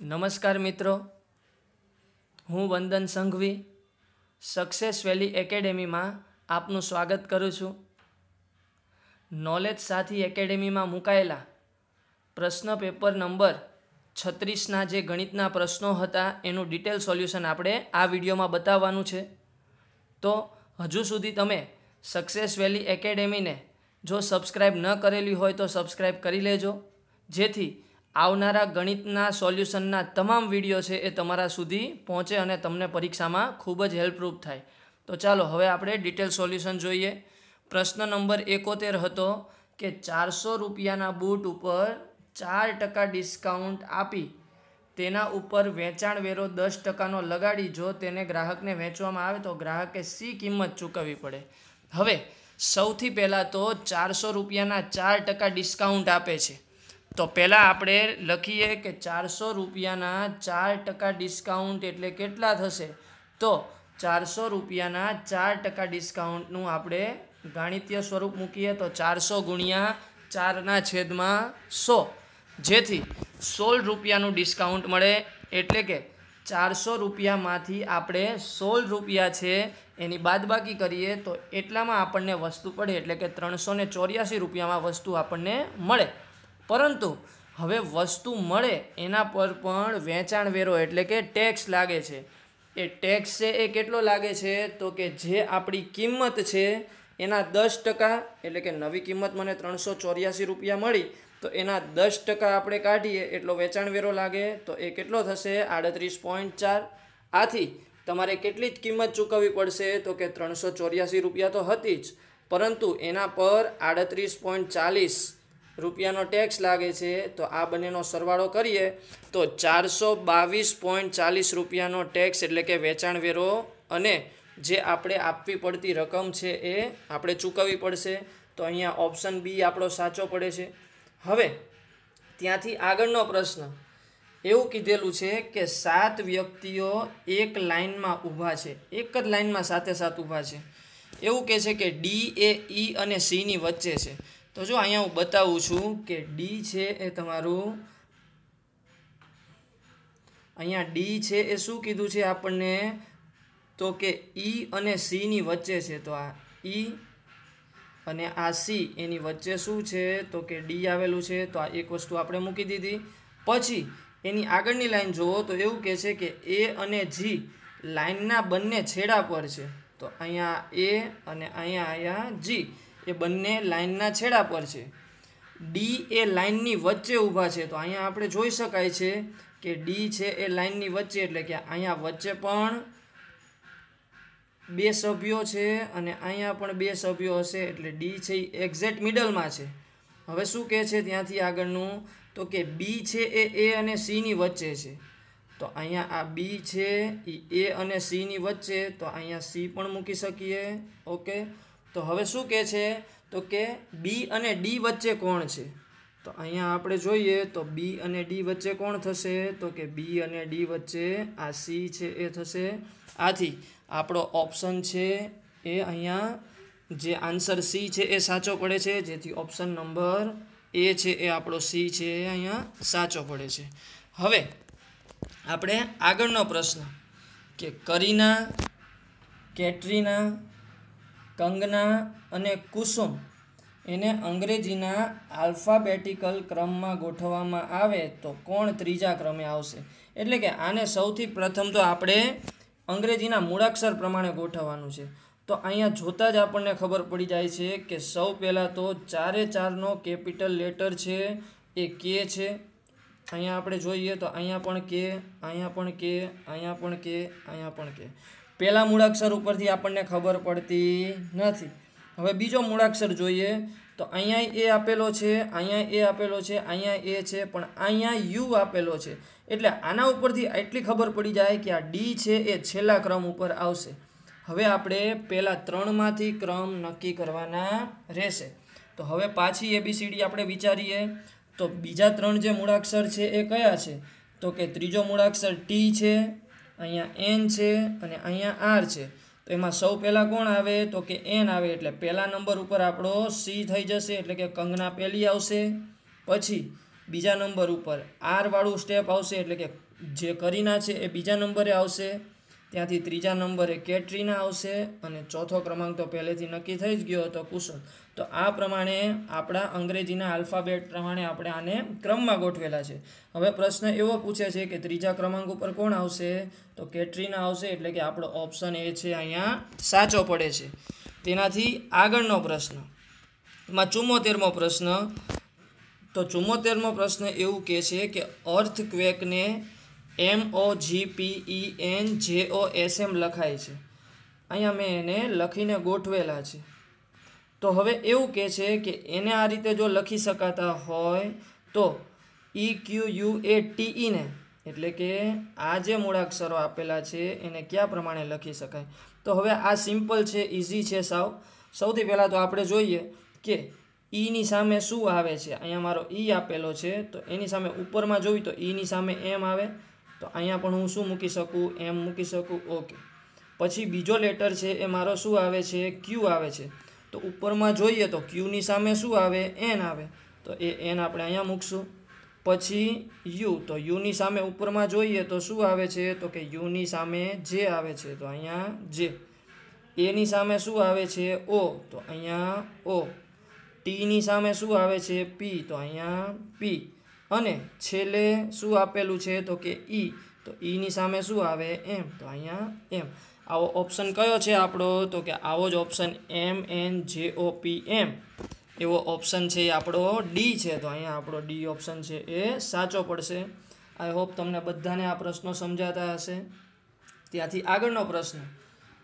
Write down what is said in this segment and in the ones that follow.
નમસ્કાર મિત્રો હું વંદન સંઘવી સક્સેસ વેલી એકેડેમીમાં આપનું સ્વાગત કરું છું નોલેજ સાથી એકેડેમીમાં મુકાયેલા પ્રશ્ન પેપર નંબર છત્રીસના જે ગણિતના પ્રશ્નો હતા એનું ડિટેલ સોલ્યુશન આપણે આ વિડીયોમાં બતાવવાનું છે તો હજુ સુધી તમે સક્સેસ વેલી એકેડેમીને જો સબસ્ક્રાઈબ ન કરેલી હોય તો સબસ્ક્રાઈબ કરી લેજો જેથી આવનારા ગણિતના સોલ્યુશનના તમામ વિડીયો છે એ તમારા સુધી પહોંચે અને તમને પરીક્ષામાં ખૂબ જ હેલ્પરૂપ થાય તો ચાલો હવે આપણે ડિટેલ સોલ્યુશન જોઈએ પ્રશ્ન નંબર એકોતેર હતો કે ચારસો રૂપિયાના બૂટ ઉપર ચાર ટકા ડિસ્કાઉન્ટ આપી તેના ઉપર વેચાણ વેરો દસ ટકાનો લગાડી જો તેને ગ્રાહકને વેચવામાં આવે તો ગ્રાહકે સી કિંમત ચૂકવવી પડે હવે સૌથી પહેલાં તો ચારસો રૂપિયાના ચાર ટકા ડિસ્કાઉન્ટ આપે છે તો પહેલાં આપણે લખીએ કે ચારસો રૂપિયાના ચાર ટકા ડિસ્કાઉન્ટ એટલે કેટલા થશે તો ચારસો રૂપિયાના ચાર ટકા ડિસ્કાઉન્ટનું આપણે ગાણિત્ય સ્વરૂપ મૂકીએ તો ચારસો ગુણ્યા ચારના છેદમાં સો જેથી સોળ રૂપિયાનું ડિસ્કાઉન્ટ મળે એટલે કે ચારસો રૂપિયામાંથી આપણે સોળ રૂપિયા છે એની બાદબાકી કરીએ તો એટલામાં આપણને વસ્તુ પડે એટલે કે ત્રણસો ચોર્યાસી રૂપિયામાં વસ્તુ આપણને મળે પરંતુ હવે વસ્તુ મળે એના પર પણ વેચાણ વેરો એટલે કે ટેક્સ લાગે છે એ ટેક્સ છે એ કેટલો લાગે છે તો કે જે આપણી કિંમત છે એના દસ ટકા એટલે કે નવી કિંમત મને ત્રણસો ચોર્યાસી રૂપિયા મળી તો એના દસ ટકા આપણે કાઢીએ એટલો વેચાણ વેરો લાગે તો એ કેટલો થશે આડત્રીસ પોઈન્ટ ચાર આથી તમારે કેટલી જ કિંમત ચૂકવવી પડશે તો કે ત્રણસો ચોર્યાસી રૂપિયા તો હતી જ પરંતુ એના પર આડત્રીસ પોઈન્ટ ચાલીસ રૂપિયાનો ટેક્સ લાગે છે તો આ બંનેનો સરવાળો કરીએ તો ચારસો બાવીસ પોઈન્ટ ચાલીસ રૂપિયાનો ટેક્સ એટલે કે વેચાણ વેરો અને જે આપણે આપવી પડતી રકમ છે એ આપણે ચૂકવવી પડશે તો અહીંયા ઓપ્શન બી આપણો સાચો પડે છે હવે ત્યાંથી આગળનો પ્રશ્ન એવું કીધેલું છે કે સાત વ્યક્તિઓ એક લાઇનમાં ઊભા છે એક જ લાઇનમાં સાથે સાથ ઊભા છે એવું કહે છે કે ડી એ ઈ અને સીની વચ્ચે છે તો જો અહીંયા હું બતાવું છું કે ડી છે એ તમારું અહીંયા ડી છે એ શું કીધું છે આપણને તો કે ઈ e અને સીની વચ્ચે છે તો આ ઈ e અને આ સી એની વચ્ચે શું છે તો કે ડી આવેલું છે તો આ એક વસ્તુ આપણે મૂકી દીધી પછી એની આગળની લાઇન જુઓ તો એવું કહે છે કે એ અને જી લાઇનના બંને છેડા પર છે તો અહીંયા એ અને અહીંયા અહીંયા જી એ બંને લાઇનના છેડા પર છે ડી એ લાઇનની વચ્ચે ઊભા છે તો અહીંયા આપણે જોઈ શકાય છે કે ડી છે એ લાઇનની વચ્ચે એટલે કે અહીંયા વચ્ચે પણ બે સભ્યો છે અને અહીંયા પણ બે સભ્યો હશે એટલે ડી છે એ એક્ઝેક્ટ મિડલમાં છે હવે શું કહે છે ત્યાંથી આગળનું તો કે બી છે એ એ અને સીની વચ્ચે છે તો અહીંયા આ બી છે એ અને સીની વચ્ચે તો અહીંયા સી પણ મૂકી શકીએ ઓકે તો હવે શું કહે છે તો કે બી અને ડી વચ્ચે કોણ છે તો અહીંયા આપણે જોઈએ તો બી અને ડી વચ્ચે કોણ થશે તો કે બી અને ડી વચ્ચે આ સી છે એ થશે આથી આપણો ઓપ્શન છે એ અહીંયા જે આન્સર સી છે એ સાચો પડે છે જેથી ઓપ્શન નંબર એ છે એ આપણો સી છે એ અહીંયા સાચો પડે છે હવે આપણે આગળનો પ્રશ્ન કે કરીના કેટરીના કંગના અને કુસુમ એને અંગ્રેજીના આલ્ફાબેટિકલ ક્રમમાં ગોઠવવામાં આવે તો કોણ ત્રીજા ક્રમે આવશે એટલે કે આને સૌથી પ્રથમ તો આપણે અંગ્રેજીના મૂળાક્ષર પ્રમાણે ગોઠવવાનું છે તો અહીંયા જોતાં જ આપણને ખબર પડી જાય છે કે સૌ પહેલાં તો ચારે ચારનો કેપિટલ લેટર છે એ કે છે અહીંયા આપણે જોઈએ તો અહીંયા પણ કે અહીંયા પણ કે અહીંયા પણ કે અહીંયા પણ કે પહેલાં મૂળાક્ષર ઉપરથી આપણને ખબર પડતી નથી હવે બીજો મૂળાક્ષર જોઈએ તો અહીંયા એ આપેલો છે અહીંયા એ આપેલો છે અહીંયા એ છે પણ અહીંયા યુ આપેલો છે એટલે આના ઉપરથી એટલી ખબર પડી જાય કે આ ડી છે એ છેલ્લા ક્રમ ઉપર આવશે હવે આપણે પહેલાં ત્રણમાંથી ક્રમ નક્કી કરવાના રહેશે તો હવે પાછી એબીસીડી આપણે વિચારીએ તો બીજા ત્રણ જે મૂળાક્ષર છે એ કયા છે તો કે ત્રીજો મૂળાક્ષર ટી છે અહીંયા એન છે અને અહીંયા આર છે તો એમાં સૌ પહેલાં કોણ આવે તો કે એન આવે એટલે પહેલાં નંબર ઉપર આપણો સી થઈ જશે એટલે કે કંગના પહેલી આવશે પછી બીજા નંબર ઉપર આરવાળું સ્ટેપ આવશે એટલે કે જે કરીના છે એ બીજા નંબરે આવશે ત્યાંથી ત્રીજા નંબરે કેટરીના આવશે અને ચોથો ક્રમાંક તો પહેલેથી નક્કી થઈ જ ગયો હતો કુશળ તો આ પ્રમાણે આપણા અંગ્રેજીના આલ્ફાબેટ પ્રમાણે આપણે આને ક્રમમાં ગોઠવેલા છે હવે પ્રશ્ન એવો પૂછે છે કે ત્રીજા ક્રમાંક ઉપર કોણ આવશે તો કેટરીના આવશે એટલે કે આપણો ઓપ્શન એ છે અહીંયા સાચો પડે છે તેનાથી આગળનો પ્રશ્ન માં ચુમ્મોતેરમો પ્રશ્ન તો ચુમ્મોતેરમો પ્રશ્ન એવું કહે છે કે અર્થ ક્વેકને એમ ઓ જી પી ઈ એન જે ઓ એસ એમ લખાય છે અહીંયા મેં એને લખીને ગોઠવેલા છે તો હવે એવું કહે છે કે એને આ રીતે જો લખી શકાતા હોય તો ઈ ક્યુ યુ એ ટી ઈને એટલે કે આ જે મૂળાક્ષરો આપેલા છે એને કયા પ્રમાણે લખી શકાય તો હવે આ સિમ્પલ છે ઇઝી છે સાવ સૌથી પહેલાં તો આપણે જોઈએ કે ઈની e સામે શું આવે છે અહીંયા મારો ઈ e આપેલો છે તો એની સામે ઉપરમાં જોઈ તો ઈની e સામે એમ આવે તો અહીંયા પણ હું શું મૂકી શકું એમ મૂકી શકું ઓકે પછી બીજો લેટર છે એ મારો શું આવે છે ક્યુ આવે છે તો ઉપરમાં જોઈએ તો ક્યુની સામે શું આવે એન આવે તો એ એન આપણે અહીંયા મૂકશું પછી યુ તો યુની સામે ઉપરમાં જોઈએ તો શું આવે છે તો કે યુની સામે જે આવે છે તો અહીંયા જે એની સામે શું આવે છે ઓ તો અહીંયા ઓ ટીની સામે શું આવે છે પી તો અહીંયા પી અને છેલ્લે શું આપેલું છે તો કે ઈ તો ઈની સામે શું આવે એમ તો અહીંયા એમ આવો ઓપ્શન કયો છે આપણો તો કે આવો જ ઓપ્શન એમ એન જે ઓ પી એમ એવો ઓપ્શન છે એ આપણો ડી છે તો અહીંયા આપણો ડી ઓપ્શન છે એ સાચો પડશે આઈ હોપ તમને બધાને આ પ્રશ્નો સમજાતા હશે ત્યાંથી આગળનો પ્રશ્ન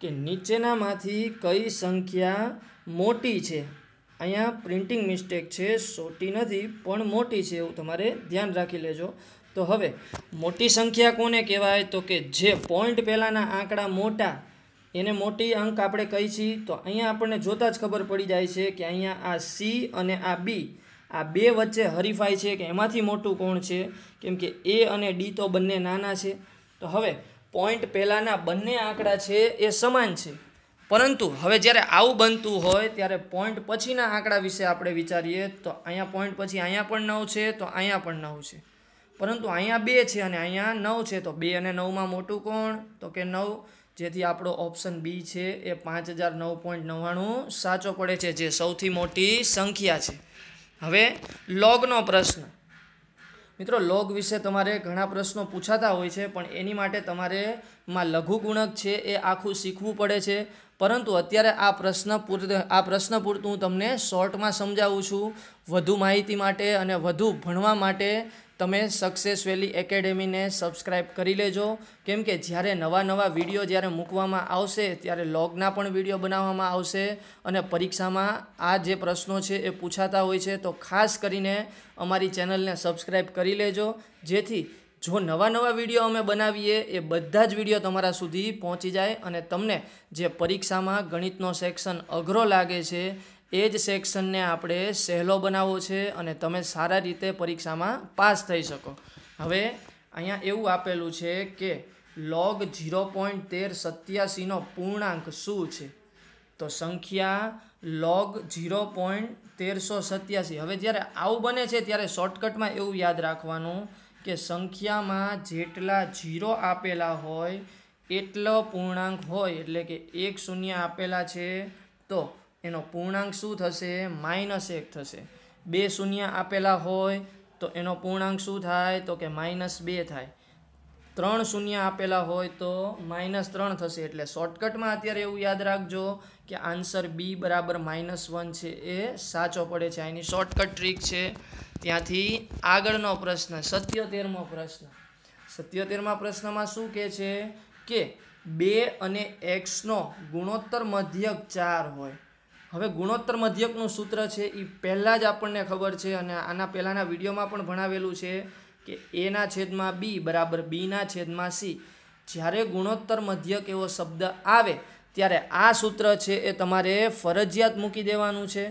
કે નીચેનામાંથી કઈ સંખ્યા મોટી છે અહીંયા પ્રિન્ટિંગ મિસ્ટેક છે સોટી નથી પણ મોટી છે એવું તમારે ધ્યાન રાખી લેજો તો હવે મોટી સંખ્યા કોને કહેવાય તો કે જે પોઈન્ટ પહેલાંના આંકડા મોટા એને મોટી અંક આપણે કહી છીએ તો અહીંયા આપણને જોતાં જ ખબર પડી જાય છે કે અહીંયા આ સી અને આ બી આ બે વચ્ચે હરીફાઈ છે કે એમાંથી મોટું કોણ છે કેમ કે એ અને ડી તો બંને નાના છે તો હવે પોઈન્ટ પહેલાંના બંને આંકડા છે એ સમાન છે પરંતુ હવે જ્યારે આવું બનતું હોય ત્યારે પોઈન્ટ પછીના આંકડા વિશે આપણે વિચારીએ તો અહીંયા પોઈન્ટ પછી અહીંયા પણ નવ છે તો અહીંયા પણ નવ છે પરંતુ અહીંયા બે છે અને અહીંયા નવ છે તો બે અને નવમાં મોટું કોણ તો કે નવ જેથી આપણો ઓપ્શન બી છે એ પાંચ હજાર નવ પોઈન્ટ નવ્વાણું સાચો પડે છે જે સૌથી મોટી સંખ્યા છે હવે લોગનો પ્રશ્ન મિત્રો લોગ વિશે તમારે ઘણા પ્રશ્નો પૂછાતા હોય છે પણ એની માટે તમારે માં લઘુગુણક છે એ આખું શીખવું પડે છે પરંતુ અત્યારે આ પ્રશ્ન આ પ્રશ્ન પૂરતું હું તમને શોર્ટમાં સમજાવું છું વધુ માહિતી માટે અને વધુ ભણવા માટે તમે સક્સેસ વેલી એકેડેમીને સબસ્ક્રાઈબ કરી લેજો કેમ કે જ્યારે નવા નવા વિડીયો જ્યારે મૂકવામાં આવશે ત્યારે લોગના પણ વિડીયો બનાવવામાં આવશે અને પરીક્ષામાં આ જે પ્રશ્નો છે એ પૂછાતા હોય છે તો ખાસ કરીને અમારી ચેનલને સબસ્ક્રાઈબ કરી લેજો જેથી જો નવા નવા વિડીયો અમે બનાવીએ એ બધા જ વિડીયો તમારા સુધી પહોંચી જાય અને તમને જે પરીક્ષામાં ગણિતનો સેક્શન અઘરો લાગે છે એ જ સેક્શનને આપણે સહેલો બનાવવો છે અને તમે સારા રીતે પરીક્ષામાં પાસ થઈ શકો હવે અહીંયા એવું આપેલું છે કે લોગ ઝીરો પોઈન્ટ તેર સત્યાસીનો પૂર્ણાંક શું છે તો સંખ્યા લોગ ઝીરો પોઈન્ટ તેરસો સત્યાસી હવે જ્યારે આવું બને છે ત્યારે શોર્ટકટમાં એવું યાદ રાખવાનું કે સંખ્યામાં જેટલા ઝીરો આપેલા હોય એટલો પૂર્ણાંક હોય એટલે કે એક શૂન્ય આપેલા છે તો એનો પૂર્ણાંક શું થશે માઇનસ એક થશે બે શૂન્ય આપેલા હોય તો એનો પૂર્ણાંક શું થાય તો કે માઇનસ બે થાય ત્રણ શૂન્ય આપેલા હોય તો માઇનસ ત્રણ થશે એટલે શોર્ટકટમાં અત્યારે એવું યાદ રાખજો કે આન્સર બી બરાબર માઇનસ વન છે એ સાચો પડે છે આની શોર્ટકટ ટ્રીક છે ત્યાંથી આગળનો પ્રશ્ન સત્યોતેરમો પ્રશ્ન સત્યોતેરમાં પ્રશ્નમાં શું કહે છે કે બે અને એક્સનો ગુણોત્તર મધ્યક ચાર હોય હવે ગુણોત્તર મધ્યકનું સૂત્ર છે એ પહેલાં જ આપણને ખબર છે અને આના પહેલાંના વિડીયોમાં પણ ભણાવેલું છે કે એના છેદમાં બી બરાબર બીના છેદમાં સી જ્યારે ગુણોત્તર મધ્યક એવો શબ્દ આવે ત્યારે આ સૂત્ર છે એ તમારે ફરજિયાત મૂકી દેવાનું છે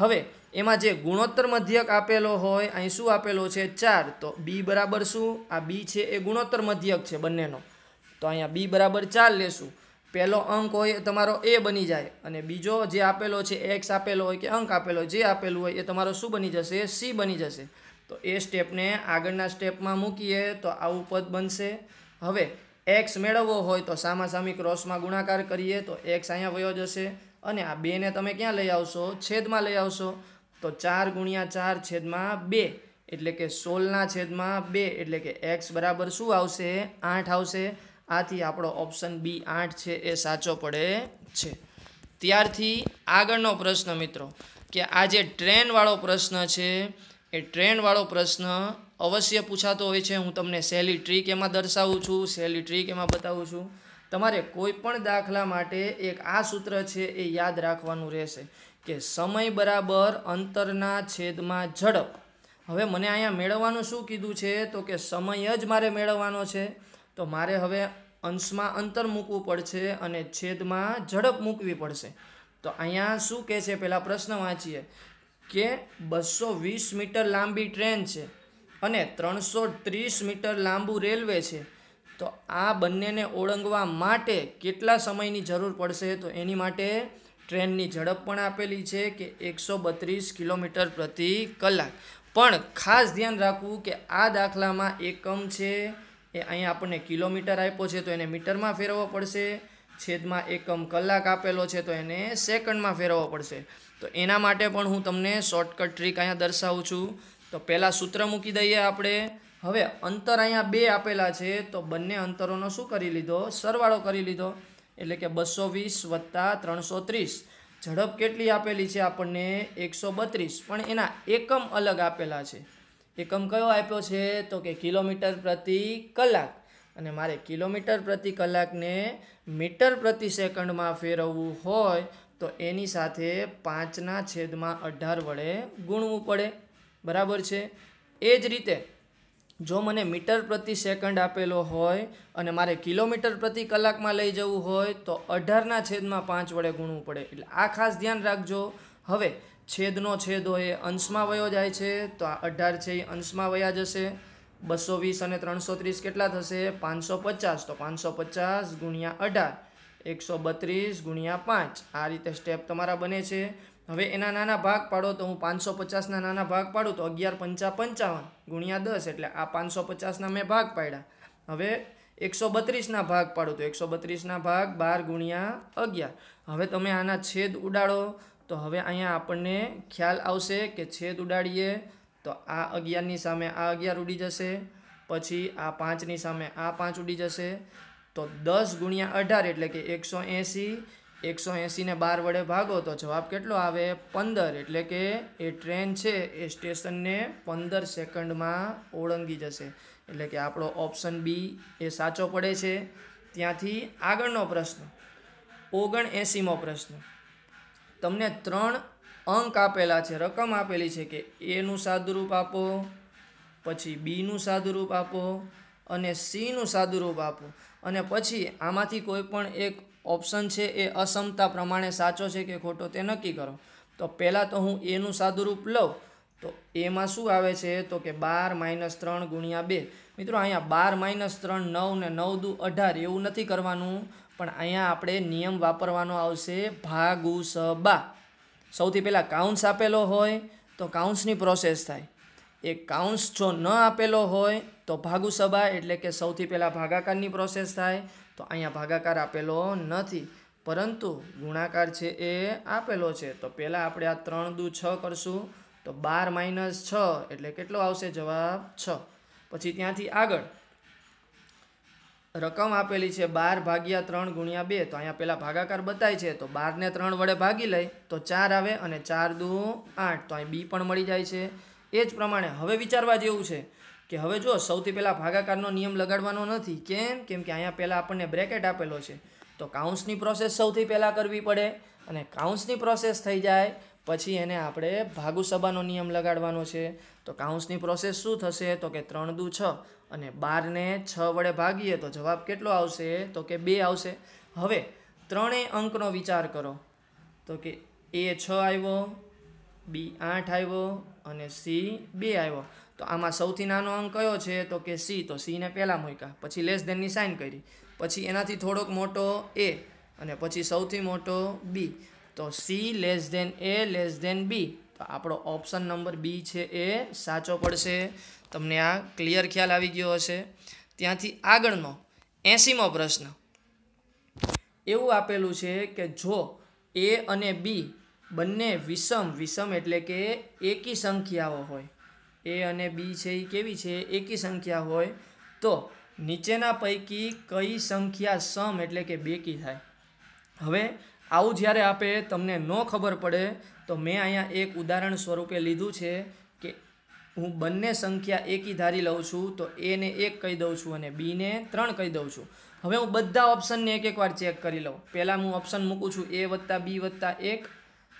હવે એમાં જે ગુણોત્તર મધ્યક આપેલો હોય અહીં શું આપેલો છે ચાર તો બી બરાબર શું આ બી છે એ ગુણોત્તર મધ્યક છે બંનેનો તો અહીંયા બી બરાબર ચાર લેશું પહેલો અંક હોય તમારો એ બની જાય અને બીજો જે આપેલો છે એક્સ આપેલો હોય કે અંક આપેલો જે આપેલું હોય એ તમારો શું બની જશે સી બની જશે તો એ સ્ટેપને આગળના સ્ટેપમાં મૂકીએ તો આવું પદ બનશે હવે એક્સ મેળવવો હોય તો સામા સામી ક્રોસમાં ગુણાકાર કરીએ તો એક્સ અહીંયા વયો જશે અને આ બેને તમે ક્યાં લઈ આવશો છેદમાં લઈ આવશો તો ચાર ગુણ્યા ચાર છેદમાં બે એટલે કે સોળના છેદમાં બે એટલે કે એક્સ બરાબર શું આવશે આઠ આવશે આથી આપણો ઓપ્શન બી આઠ છે એ સાચો પડે છે ત્યારથી આગળનો પ્રશ્ન મિત્રો કે આ જે ટ્રેનવાળો પ્રશ્ન છે એ ટ્રેનવાળો પ્રશ્ન અવશ્ય પૂછાતો હોય છે હું તમને સહેલી ટ્રીક એમાં દર્શાવું છું સહેલી ટ્રીક એમાં બતાવું છું તમારે કોઈ પણ દાખલા માટે એક આ સૂત્ર છે એ યાદ રાખવાનું રહેશે કે સમય બરાબર અંતરના છેદમાં ઝડપ હવે મને અહીંયા મેળવવાનું શું કીધું છે તો કે સમય જ મારે મેળવવાનો છે તો મારે હવે અંશમાં અંતર મૂકવું પડશે અને છેદમાં ઝડપ મૂકવી પડશે તો અહીંયા શું કહે છે પહેલાં પ્રશ્ન વાંચીએ કે બસો વીસ મીટર લાંબી ટ્રેન છે અને ત્રણસો ત્રીસ મીટર લાંબુ રેલવે છે તો આ બંનેને ઓળંગવા માટે કેટલા સમયની જરૂર પડશે તો એની માટે ટ્રેનની ઝડપ પણ આપેલી છે કે એકસો બત્રીસ કિલોમીટર પ્રતિ કલાક પણ ખાસ ધ્યાન રાખવું કે આ દાખલામાં એકમ છે એ અહીંયા આપણને કિલોમીટર આપ્યો છે તો એને મીટરમાં ફેરવવો પડશે છેદમાં એકમ કલાક આપેલો છે તો એને સેકન્ડમાં ફેરવવો પડશે તો એના માટે પણ હું તમને શોર્ટકટ ટ્રીક અહીંયા દર્શાવું છું તો પહેલાં સૂત્ર મૂકી દઈએ આપણે હવે અંતર અહીંયા બે આપેલા છે તો બંને અંતરોનો શું કરી લીધો સરવાળો કરી લીધો એટલે કે બસો વીસ વત્તા ત્રણસો ત્રીસ ઝડપ કેટલી આપેલી છે આપણને એકસો બત્રીસ પણ એના એકમ અલગ આપેલા છે એકમ કયો આપ્યો છે તો કે કિલોમીટર પ્રતિ કલાક અને મારે કિલોમીટર પ્રતિ કલાકને મીટર પ્રતિ સેકન્ડમાં ફેરવવું હોય તો એની સાથે પાંચના છેદમાં અઢાર વડે ગુણવું પડે બરાબર છે એ જ રીતે જો મને મીટર પ્રતિ સેકન્ડ આપેલો હોય અને મારે કિલોમીટર પ્રતિ કલાકમાં લઈ જવું હોય તો અઢારના છેદમાં પાંચ વડે ગુણવું પડે એટલે આ ખાસ ધ્યાન રાખજો હવે છેદનો છેદ હોય એ અંશમાં વયો જાય છે તો આ અઢાર છે એ અંશમાં વયા જશે બસો વીસ અને ત્રણસો ત્રીસ કેટલા થશે પાંચસો પચાસ તો પાંચસો પચાસ ગુણ્યા અઢાર એકસો બત્રીસ ગુણ્યા પાંચ આ રીતે સ્ટેપ તમારા બને છે હવે એના નાના ભાગ પાડો તો હું પાંચસો પચાસના નાના ભાગ પાડું તો અગિયાર પંચા પંચાવન ગુણ્યા દસ એટલે આ પાંચસો પચાસના મેં ભાગ પાડ્યા હવે એકસો બત્રીસના ભાગ પાડો તો એકસો બત્રીસના ભાગ બાર ગુણ્યા અગિયાર હવે તમે આના છેદ ઉડાડો તો હવે અહીંયા આપણને ખ્યાલ આવશે કે છેદ ઉડાડીએ તો આ અગિયારની સામે આ અગિયાર ઉડી જશે પછી આ પાંચની સામે આ પાંચ ઉડી જશે તો દસ ગુણ્યા અઢાર એટલે કે એકસો એંસી એકસો એંસીને બાર વડે ભાગો તો જવાબ કેટલો આવે પંદર એટલે કે એ ટ્રેન છે એ સ્ટેશનને પંદર સેકન્ડમાં ઓળંગી જશે એટલે કે આપણો ઓપ્શન બી એ સાચો પડે છે ત્યાંથી આગળનો પ્રશ્ન ઓગણ એંસીમો પ્રશ્ન તમને ત્રણ અંક આપેલા છે રકમ આપેલી છે કે એનું સાદુરૂપ આપો પછી બીનું સાદુરૂપ આપો અને સીનું સાદુરૂપ આપો અને પછી આમાંથી કોઈ પણ એક ઓપ્શન છે એ અસમતા પ્રમાણે સાચો છે કે ખોટો તે નક્કી કરો તો પહેલાં તો હું એનું સાદુરૂપ લઉં તો એમાં શું આવે છે તો કે બાર માઇનસ ત્રણ ગુણ્યા બે મિત્રો અહીંયા બાર માઇનસ ત્રણ નવ ને નવ દુ અઢાર એવું નથી કરવાનું પણ અહીંયા આપણે નિયમ વાપરવાનો આવશે ભાગુસબા સૌથી પહેલાં કાઉન્સ આપેલો હોય તો કાઉન્સની પ્રોસેસ થાય એ કાઉન્સ જો ન આપેલો હોય તો ભાગુસબા એટલે કે સૌથી પહેલાં ભાગાકારની પ્રોસેસ થાય તો અહીંયા ભાગાકાર આપેલો નથી પરંતુ ગુણાકાર છે એ આપેલો છે તો પહેલાં આપણે આ ત્રણ દુ છ કરશું તો બાર માઇનસ છ એટલે કેટલો આવશે જવાબ છ પછી ત્યાંથી આગળ રકમ આપેલી છે બાર ભાગ્યા ત્રણ ગુણ્યા બે તો અહીંયા પહેલાં ભાગાકાર બતાય છે તો બારને ત્રણ વડે ભાગી લઈ તો ચાર આવે અને ચાર દુ આઠ તો અહીં બી પણ મળી જાય છે એ જ પ્રમાણે હવે વિચારવા જેવું છે કે હવે જો સૌથી પહેલાં ભાગાકારનો નિયમ લગાડવાનો નથી કેમ કેમ કે અહીંયા પહેલાં આપણને બ્રેકેટ આપેલો છે તો કાઉન્સની પ્રોસેસ સૌથી પહેલાં કરવી પડે અને કાઉન્સની પ્રોસેસ થઈ જાય પછી એને આપણે ભાગુસભાનો નિયમ લગાડવાનો છે તો કાઉન્સની પ્રોસેસ શું થશે તો કે ત્રણ દુ છ અને બારને છ વડે ભાગીએ તો જવાબ કેટલો આવશે તો કે બે આવશે હવે ત્રણેય અંકનો વિચાર કરો તો કે એ છ આવ્યો બી આઠ આવ્યો અને સી બે આવ્યો તો આમાં સૌથી નાનો અંક કયો છે તો કે સી તો સીને પહેલાં મૂક્યા પછી લેસ દેનની સાઇન કરી પછી એનાથી થોડોક મોટો એ અને પછી સૌથી મોટો બી તો C less than A less than B તો આપણો ઓપ્શન નંબર બી છે એ સાચો પડશે તમને આ ક્લિયર ખ્યાલ આવી ગયો હશે ત્યાંથી આગળનો એંસીમો પ્રશ્ન એવું આપેલું છે કે જો એ અને બી બંને વિષમ વિષમ એટલે કે એકી સંખ્યાઓ હોય એ અને બી છે એ કેવી છે એકી સંખ્યા હોય તો નીચેના પૈકી કઈ સંખ્યા સમ એટલે કે બેકી થાય હવે આવું જ્યારે આપે તમને ન ખબર પડે તો મેં અહીંયા એક ઉદાહરણ સ્વરૂપે લીધું છે કે હું બંને સંખ્યા એકી ધારી લઉં છું તો એને એક કહી દઉં છું અને બીને ત્રણ કહી દઉં છું હવે હું બધા ઓપ્શનને એક એકવાર ચેક કરી લઉં પહેલાં હું ઓપ્શન મૂકું છું એ વત્તા બી વત્તા એક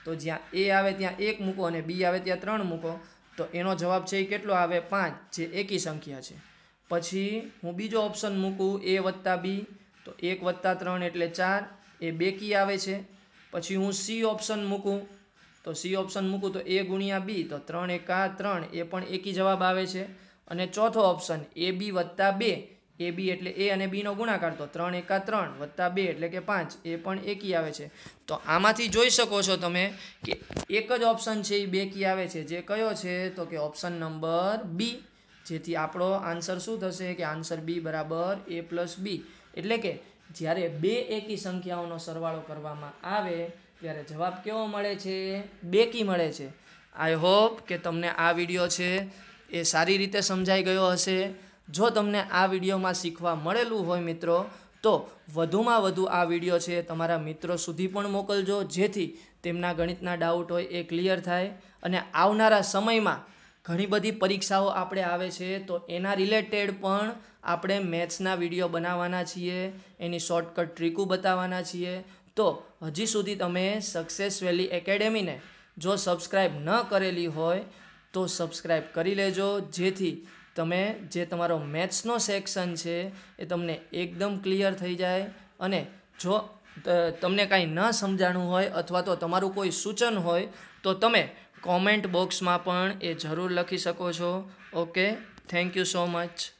તો જ્યાં એ આવે ત્યાં એક મૂકો અને બી આવે ત્યાં ત્રણ મૂકો તો એનો જવાબ છે એ કેટલો આવે પાંચ જે એકી સંખ્યા છે પછી હું બીજો ઓપ્શન મૂકું એ વત્તા બી તો એક વત્તા ત્રણ એટલે ચાર એ બે કી આવે છે પછી હું સી ઓપ્શન મૂકું તો સી ઓપ્શન મૂકું તો એ ગુણ્યા બી તો ત્રણ એકા ત્રણ એ પણ એકી જવાબ આવે છે અને ચોથો ઓપ્શન એ બી વત્તા બે એ બી એટલે એ અને બીનો ગુણાકાર તો ત્રણ એકા ત્રણ વત્તા બે એટલે કે પાંચ એ પણ એકી આવે છે તો આમાંથી જોઈ શકો છો તમે કે એક જ ઓપ્શન છે એ બે કી આવે છે જે કયો છે તો કે ઓપ્શન નંબર બી જેથી આપણો આન્સર શું થશે કે આન્સર બી બરાબર એ પ્લસ બી એટલે કે જ્યારે બે એકી સંખ્યાઓનો સરવાળો કરવામાં આવે ત્યારે જવાબ કેવો મળે છે બેકી મળે છે આઈ હોપ કે તમને આ વિડીયો છે એ સારી રીતે સમજાઈ ગયો હશે જો તમને આ વિડીયોમાં શીખવા મળેલું હોય મિત્રો તો વધુમાં વધુ આ વિડીયો છે તમારા મિત્રો સુધી પણ મોકલજો જેથી તેમના ગણિતના ડાઉટ હોય એ ક્લિયર થાય અને આવનારા સમયમાં ઘણી બધી પરીક્ષાઓ આપણે આવે છે તો એના રિલેટેડ પણ આપણે મેથ્સના વિડીયો બનાવવાના છીએ એની શોર્ટકટ ટ્રીકો બતાવવાના છીએ તો હજી સુધી તમે સક્સેસ વેલી એકેડેમીને જો સબસ્ક્રાઈબ ન કરેલી હોય તો સબસ્ક્રાઈબ કરી લેજો જેથી તમે જે તમારો મેથ્સનો સેક્શન છે એ તમને એકદમ ક્લિયર થઈ જાય અને જો તમને કાંઈ ન સમજાણું હોય અથવા તો તમારું કોઈ સૂચન હોય તો તમે કોમેન્ટ બોક્સમાં પણ એ જરૂર લખી શકો છો okay thank you so much